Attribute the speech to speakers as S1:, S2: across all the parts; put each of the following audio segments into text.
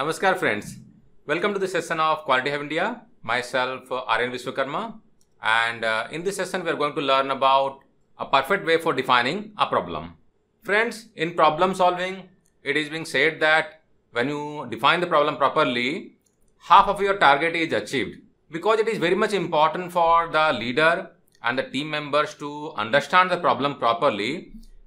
S1: Namaskar friends. Welcome to the session of Quality of India. Myself uh, Aryan Vishwakarma and uh, in this session we are going to learn about a perfect way for defining a problem. Friends, in problem solving it is being said that when you define the problem properly half of your target is achieved because it is very much important for the leader and the team members to understand the problem properly.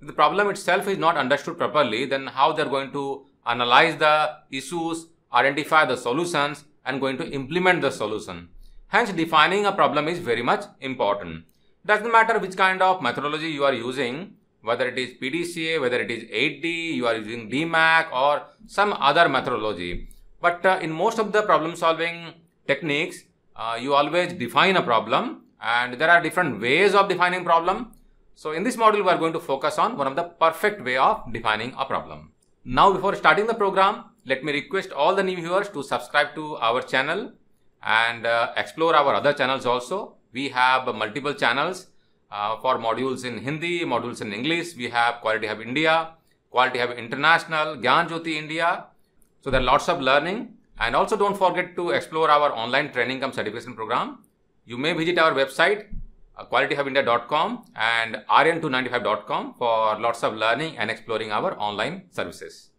S1: If the problem itself is not understood properly then how they are going to analyze the issues, identify the solutions and going to implement the solution. Hence, defining a problem is very much important. Doesn't matter which kind of methodology you are using, whether it is PDCA, whether it is 8D, you are using DMAC or some other methodology. But uh, in most of the problem solving techniques, uh, you always define a problem and there are different ways of defining problem. So in this model, we are going to focus on one of the perfect way of defining a problem. Now before starting the program, let me request all the new viewers to subscribe to our channel and uh, explore our other channels also. We have multiple channels uh, for modules in Hindi, modules in English. We have Quality Hub India, Quality Hub International, Gyan Jyoti India. So there are lots of learning. And also don't forget to explore our online training cum certification program. You may visit our website uh, qualityhubindia.com and rn295.com for lots of learning and exploring our online services.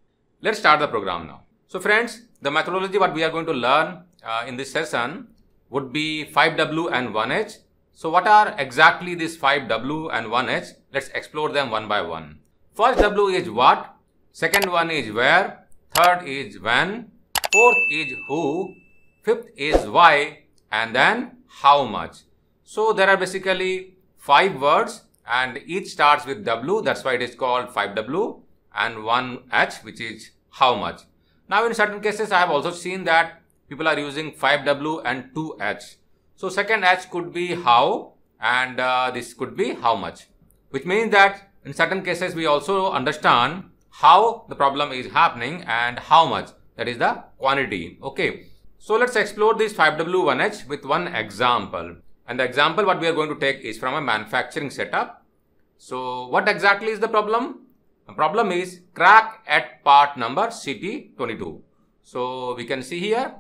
S1: Let's start the program now. So friends, the methodology what we are going to learn uh, in this session would be 5W and 1H. So what are exactly these 5W and 1H? Let's explore them one by one. First W is what, second one is where, third is when, fourth is who, fifth is why and then how much. So there are basically five words and each starts with W. That's why it is called 5W and one H, which is how much. Now in certain cases, I have also seen that people are using 5W and 2H. So second H could be how and uh, this could be how much, which means that in certain cases, we also understand how the problem is happening and how much that is the quantity. Okay. So let's explore this 5W1H with one example. And the example what we are going to take is from a manufacturing setup. So what exactly is the problem? The problem is crack at part number CT22. So we can see here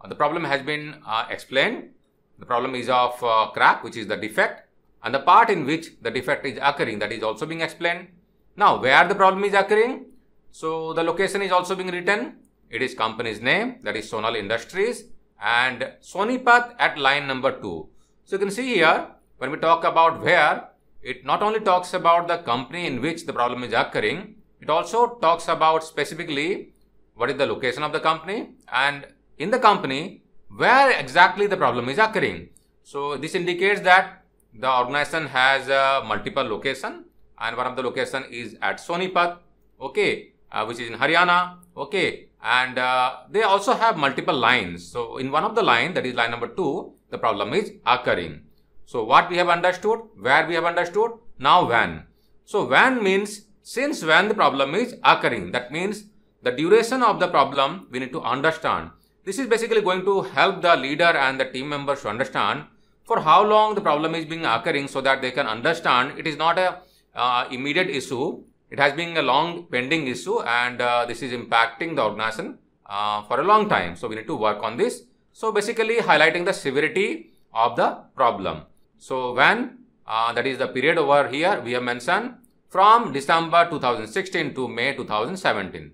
S1: uh, the problem has been uh, explained. The problem is of uh, crack which is the defect and the part in which the defect is occurring that is also being explained. Now where the problem is occurring? So the location is also being written. It is company's name that is Sonal Industries and Sonipat at line number 2. So you can see here, when we talk about where, it not only talks about the company in which the problem is occurring, it also talks about specifically what is the location of the company and in the company where exactly the problem is occurring. So this indicates that the organization has uh, multiple location and one of the location is at Sonipat, okay, uh, which is in Haryana, okay, and uh, they also have multiple lines. So in one of the line, that is line number 2, the problem is occurring. So what we have understood, where we have understood, now when. So when means since when the problem is occurring. That means the duration of the problem we need to understand. This is basically going to help the leader and the team members to understand for how long the problem is being occurring so that they can understand it is not a uh, immediate issue it has been a long pending issue and uh, this is impacting the organization uh, for a long time. So we need to work on this. So basically highlighting the severity of the problem. So when uh, that is the period over here we have mentioned from December 2016 to May 2017.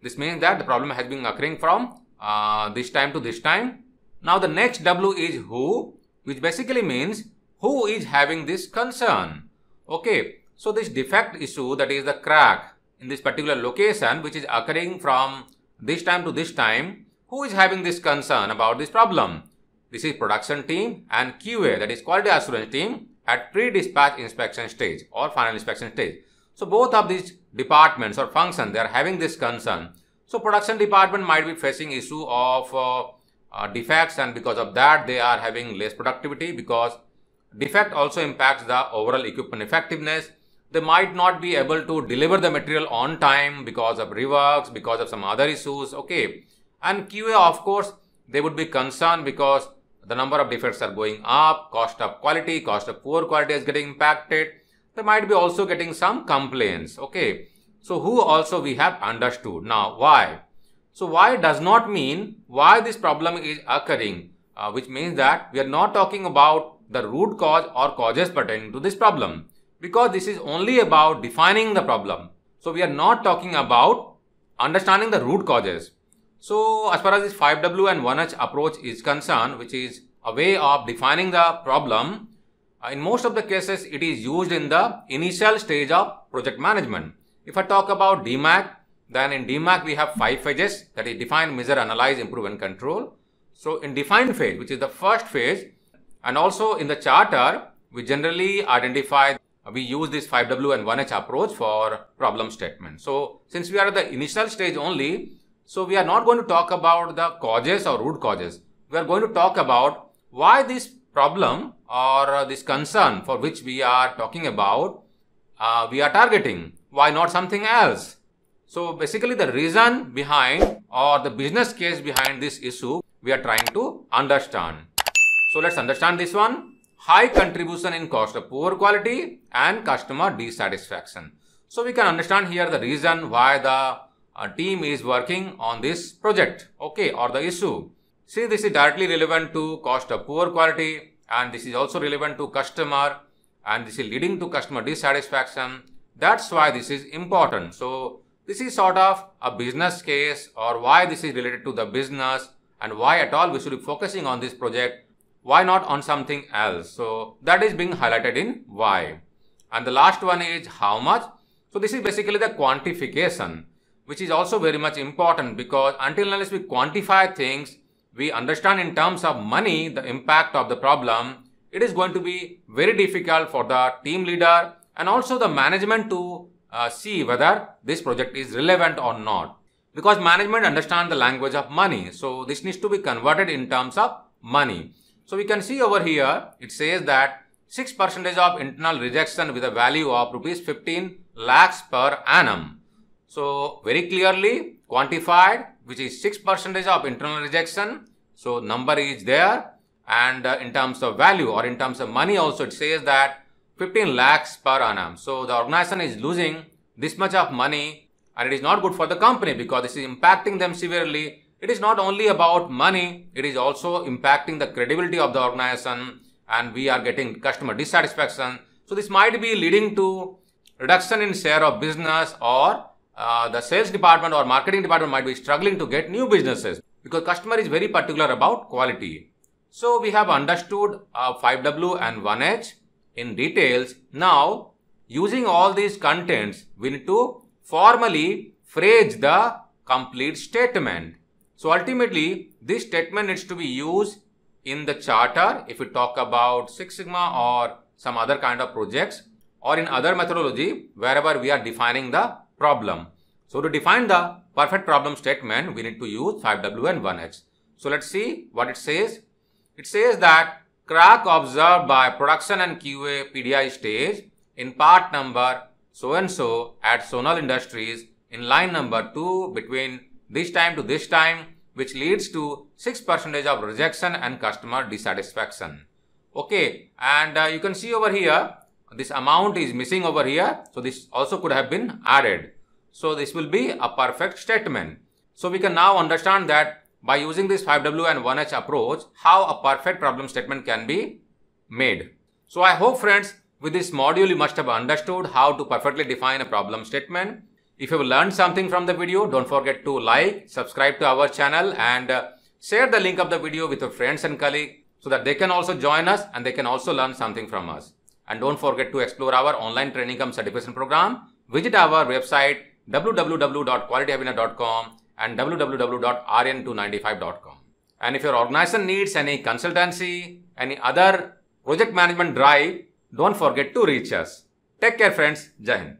S1: This means that the problem has been occurring from uh, this time to this time. Now the next W is who which basically means who is having this concern. Okay. So this defect issue that is the crack in this particular location which is occurring from this time to this time, who is having this concern about this problem? This is production team and QA that is quality assurance team at pre-dispatch inspection stage or final inspection stage. So both of these departments or function they are having this concern. So production department might be facing issue of uh, uh, defects and because of that they are having less productivity because defect also impacts the overall equipment effectiveness they might not be able to deliver the material on time because of reworks, because of some other issues. Okay. And QA, of course, they would be concerned because the number of defects are going up, cost of quality, cost of poor quality is getting impacted. They might be also getting some complaints. Okay. So who also we have understood. Now, why? So why does not mean why this problem is occurring, uh, which means that we are not talking about the root cause or causes pertaining to this problem because this is only about defining the problem. So we are not talking about understanding the root causes. So as far as this 5W and 1H approach is concerned, which is a way of defining the problem, uh, in most of the cases it is used in the initial stage of project management. If I talk about DMAC, then in DMAC we have five phases that is define, measure, analyze, improve and control. So in define phase, which is the first phase, and also in the charter, we generally identify we use this 5W and 1H approach for problem statement. So since we are at the initial stage only, so we are not going to talk about the causes or root causes. We are going to talk about why this problem or this concern for which we are talking about, uh, we are targeting. Why not something else? So basically the reason behind or the business case behind this issue we are trying to understand. So let's understand this one high contribution in cost of poor quality and customer dissatisfaction. So we can understand here the reason why the uh, team is working on this project, okay, or the issue. See, this is directly relevant to cost of poor quality and this is also relevant to customer and this is leading to customer dissatisfaction. That's why this is important. So this is sort of a business case or why this is related to the business and why at all we should be focusing on this project why not on something else so that is being highlighted in why and the last one is how much so this is basically the quantification which is also very much important because until unless we quantify things we understand in terms of money the impact of the problem it is going to be very difficult for the team leader and also the management to uh, see whether this project is relevant or not because management understand the language of money so this needs to be converted in terms of money so we can see over here, it says that 6% of internal rejection with a value of rupees 15 lakhs per annum. So very clearly quantified, which is 6% of internal rejection. So number is there and uh, in terms of value or in terms of money also it says that 15 lakhs per annum. So the organization is losing this much of money and it is not good for the company because this is impacting them severely it is not only about money, it is also impacting the credibility of the organization and we are getting customer dissatisfaction. So this might be leading to reduction in share of business or uh, the sales department or marketing department might be struggling to get new businesses because customer is very particular about quality. So we have understood uh, 5W and 1H in details. Now using all these contents, we need to formally phrase the complete statement. So ultimately, this statement needs to be used in the charter if we talk about Six Sigma or some other kind of projects or in other methodology wherever we are defining the problem. So to define the perfect problem statement, we need to use 5W and 1H. So let's see what it says. It says that crack observed by production and QA PDI stage in part number so and so at Sonal Industries in line number 2 between this time to this time, which leads to 6% of rejection and customer dissatisfaction. Okay, and uh, you can see over here, this amount is missing over here. So this also could have been added. So this will be a perfect statement. So we can now understand that by using this 5W and 1H approach, how a perfect problem statement can be made. So I hope friends, with this module you must have understood how to perfectly define a problem statement if you have learned something from the video, don't forget to like, subscribe to our channel and uh, share the link of the video with your friends and colleagues so that they can also join us and they can also learn something from us. And don't forget to explore our online training cum certification program. Visit our website www.qualityhappiness.com and www.rn295.com. And if your organization needs any consultancy, any other project management drive, don't forget to reach us. Take care friends. Jai Hind.